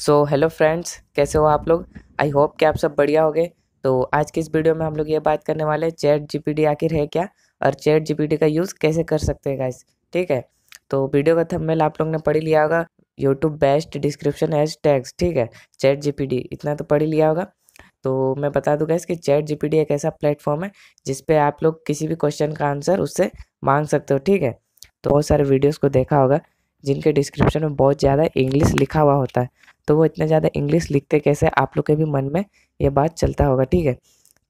so hello friends कैसे हो आप लोग आई होप कि आप सब बढ़िया हो गए तो आज की इस वीडियो में हम लोग ये बात करने वाले हैं चैट जीपीटी आखिर है क्या और चैट जीपीटी का यूज़ कैसे कर सकते हैं गाइस ठीक है तो वीडियो का थंबनेल आप लोग ने पढ़ लिया होगा YouTube best description as tags ठीक है चैट जी इतना तो पढ़ ही लिया होगा तो मैं बता दूंगा इसके चैट जी एक ऐसा प्लेटफॉर्म है जिसपे आप लोग किसी भी क्वेश्चन का आंसर उससे मांग सकते हो ठीक है तो बहुत सारे वीडियोज़ को देखा होगा जिनके डिस्क्रिप्शन में बहुत ज़्यादा इंग्लिश लिखा हुआ होता है तो वो इतना ज़्यादा इंग्लिश लिखते कैसे आप लोग के भी मन में ये बात चलता होगा ठीक है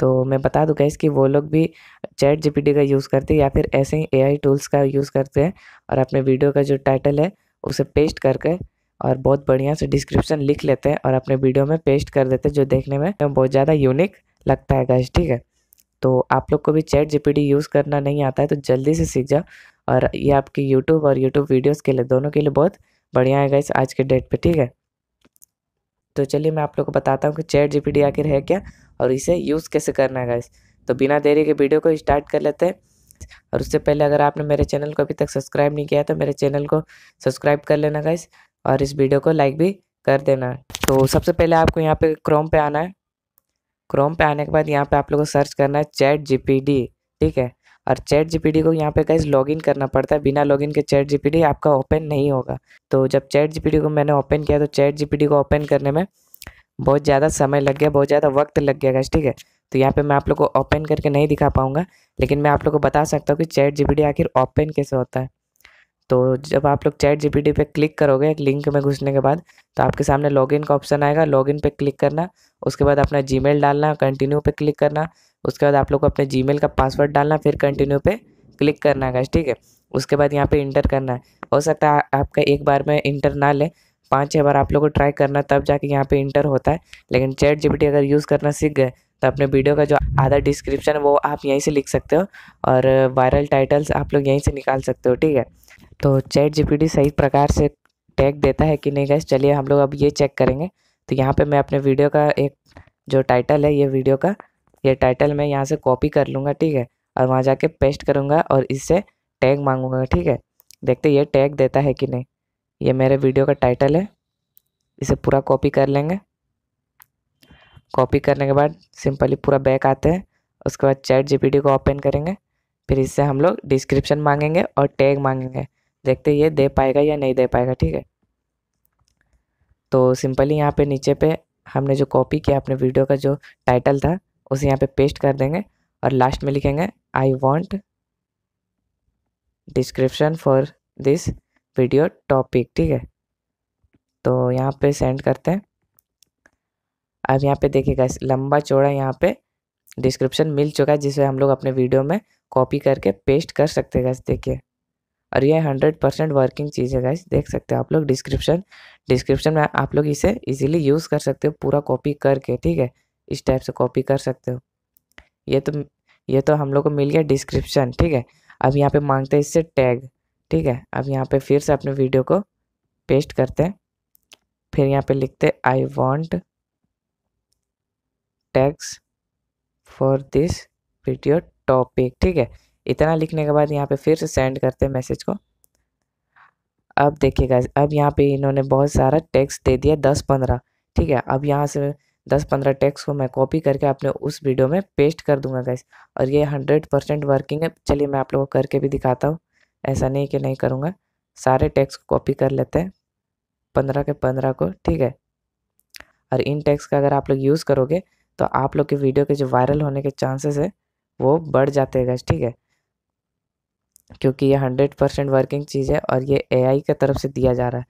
तो मैं बता दूँ गैस कि वो लोग भी चैट जीपीटी का यूज़ करते हैं या फिर ऐसे ही एआई टूल्स का यूज़ करते हैं और अपने वीडियो का जो टाइटल है उसे पेस्ट करके और बहुत बढ़िया से डिस्क्रिप्शन लिख लेते हैं और अपने वीडियो में पेस्ट कर देते हैं जो देखने में बहुत ज़्यादा यूनिक लगता है गैस ठीक है तो आप लोग को भी चैट जीपीटी यूज़ करना नहीं आता है तो जल्दी से सीख जाओ और ये आपके यूट्यूब और यूट्यूब वीडियोज़ के लिए दोनों के लिए बहुत बढ़िया है गाइस आज के डेट पर ठीक है तो चलिए मैं आप लोग को बताता हूँ कि चैट जी आखिर है क्या और इसे यूज़ कैसे करना है गाइस तो बिना देरी के वीडियो को स्टार्ट कर लेते हैं और उससे पहले अगर आपने मेरे चैनल को अभी तक सब्सक्राइब नहीं किया तो मेरे चैनल को सब्सक्राइब कर लेना गाइस और इस वीडियो को लाइक भी कर देना तो सबसे पहले आपको यहाँ पे क्रोम पे आना है क्रोम पे आने के बाद यहाँ पे आप लोगों को सर्च करना है चैट जीपीडी ठीक है और चैट जीपीडी को यहाँ पे कैसे लॉगिन करना पड़ता है बिना लॉगिन के चैट जीपीडी आपका ओपन नहीं होगा तो जब चैट जीपीडी को मैंने ओपन किया तो चैट जीपीडी को ओपन करने में बहुत ज़्यादा समय लग गया बहुत ज़्यादा वक्त लग गया गाइज ठीक है तो यहाँ पे मैं आप लोग को ओपन करके नहीं दिखा पाऊँगा लेकिन मैं आप लोग को बता सकता हूँ कि चैट जी आखिर ओपन कैसे होता है तो जब आप लोग चैट जीपीटी पे क्लिक करोगे एक लिंक में घुसने के बाद तो आपके सामने लॉगिन का ऑप्शन आएगा लॉगिन पे क्लिक करना उसके बाद अपना जीमेल डालना कंटिन्यू पे क्लिक करना उसके बाद आप लोग को अपने जीमेल का पासवर्ड डालना फिर कंटिन्यू पे क्लिक करना है ठीक है उसके बाद यहाँ पे इंटर करना है हो सकता है आपका एक बार में इंटर ना ले पाँच छः बार आप लोग को ट्राई करना तब जाके यहाँ पर इंटर होता है लेकिन चैट जी अगर यूज़ करना सीख गए तो अपने वीडियो का जो आधा डिस्क्रिप्शन वो आप यहीं से लिख सकते हो और वायरल टाइटल्स आप लोग यहीं से निकाल सकते हो ठीक है तो चैट जी सही प्रकार से टैग देता है कि नहीं गैस चलिए हम लोग अब ये चेक करेंगे तो यहाँ पे मैं अपने वीडियो का एक जो टाइटल है ये वीडियो का ये टाइटल मैं यहाँ से कॉपी कर लूँगा ठीक है और वहाँ जाके पेस्ट करूँगा और इससे टैग मांगूंगा ठीक है देखते ये टैग देता है कि नहीं ये मेरे वीडियो का टाइटल है इसे पूरा कॉपी कर लेंगे कॉपी करने के बाद सिंपली पूरा बैक आते हैं उसके बाद चैट जी को ओपन करेंगे फिर इससे हम लोग डिस्क्रिप्शन मांगेंगे और टैग मांगेंगे देखते ये दे पाएगा या नहीं दे पाएगा ठीक है तो सिंपली यहाँ पे नीचे पे हमने जो कॉपी किया अपने वीडियो का जो टाइटल था उसे यहाँ पे पेस्ट कर देंगे और लास्ट में लिखेंगे I want description for this video topic ठीक है तो यहाँ पे सेंड करते हैं अब यहाँ पे देखिएगा लंबा चौड़ा यहाँ पे डिस्क्रिप्शन मिल चुका है जिसे हम लोग अपने वीडियो में कॉपी करके पेस्ट कर सकते हैं देखिए और ये हंड्रेड परसेंट वर्किंग चीज़ है गाइस देख सकते हो आप लोग डिस्क्रिप्शन डिस्क्रिप्शन में आप लोग इसे इजीली यूज़ कर सकते हो पूरा कॉपी करके ठीक है इस टाइप से कॉपी कर सकते हो ये तो ये तो हम लोग को मिल गया डिस्क्रिप्शन ठीक है अब यहाँ पे मांगते हैं इससे टैग ठीक है अब यहाँ पे फिर से अपने वीडियो को पेस्ट करते हैं फिर यहाँ पे लिखते I want tags for this video topic ठीक है इतना लिखने के बाद यहाँ पे फिर से सेंड करते हैं मैसेज को अब देखिएगा अब यहाँ पे इन्होंने बहुत सारा टैक्स दे दिया दस पंद्रह ठीक है अब यहाँ से दस पंद्रह टैक्स को मैं कॉपी करके अपने उस वीडियो में पेस्ट कर दूंगा गैस और ये हंड्रेड परसेंट वर्किंग है चलिए मैं आप लोगों को करके भी दिखाता हूँ ऐसा नहीं कि नहीं करूँगा सारे टैक्स को कॉपी कर लेते हैं पंद्रह के पंद्रह को ठीक है और इन टैक्स का अगर आप लोग यूज़ करोगे तो आप लोग के वीडियो के जो वायरल होने के चांसेस है वो बढ़ जाते हैं गैस ठीक है क्योंकि ये हंड्रेड परसेंट वर्किंग चीज़ है और ये एआई के तरफ से दिया जा रहा है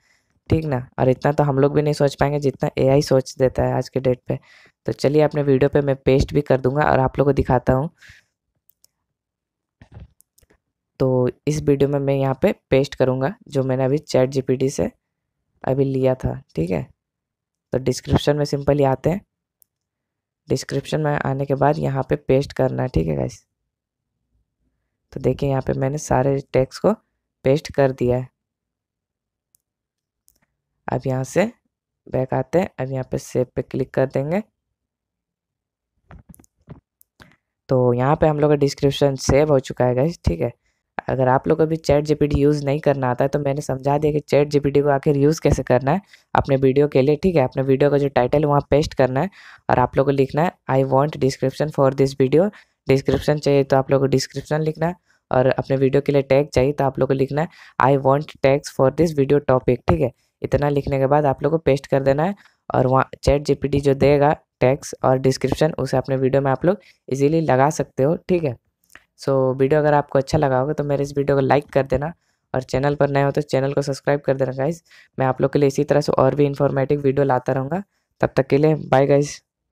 ठीक ना और इतना तो हम लोग भी नहीं सोच पाएंगे जितना एआई सोच देता है आज के डेट पे तो चलिए अपने वीडियो पे मैं पेस्ट भी कर दूंगा और आप लोगों को दिखाता हूँ तो इस वीडियो में मैं यहाँ पे पेस्ट करूँगा जो मैंने अभी चैट जीपीटी से अभी लिया था ठीक है तो डिस्क्रिप्शन में सिंपली आते हैं डिस्क्रिप्शन में आने के बाद यहाँ पे पेस्ट करना है ठीक है गाइस तो देखिए यहाँ पे मैंने सारे टैक्स को पेस्ट कर दिया है अब यहाँ से बैक आते हैं अब यहाँ पे सेव पे क्लिक कर देंगे तो यहाँ पे हम लोग का डिस्क्रिप्शन सेव हो चुका है गाइस ठीक है अगर आप लोग को भी चैट जीपीटी यूज़ नहीं करना आता है तो मैंने समझा दिया कि चैट जीपीटी को आखिर यूज़ कैसे करना है अपने वीडियो के लिए ठीक है अपने वीडियो का जो टाइटल है वहाँ पेस्ट करना है और आप लोग को लिखना है I want description for this video description चाहिए तो आप लोग को डिस्क्रिप्शन लिखना है और अपने वीडियो के लिए टैग चाहिए तो आप लोग को लिखना है I want tags for this video topic ठीक है इतना लिखने के बाद आप लोग को पेस्ट कर देना है और वहाँ चैट जीपीटी जो देगा टैक्स और डिस्क्रिप्शन उसे अपने वीडियो में आप लोग इजीली लगा सकते हो ठीक है सो so, वीडियो अगर आपको अच्छा लगा होगा तो मेरे इस वीडियो को लाइक कर देना और चैनल पर नए हो तो चैनल को सब्सक्राइब कर देना गाइज मैं आप लोग के लिए इसी तरह से और भी इन्फॉर्मेटिव वीडियो लाता रहूँगा तब तक के लिए बाय गाइज़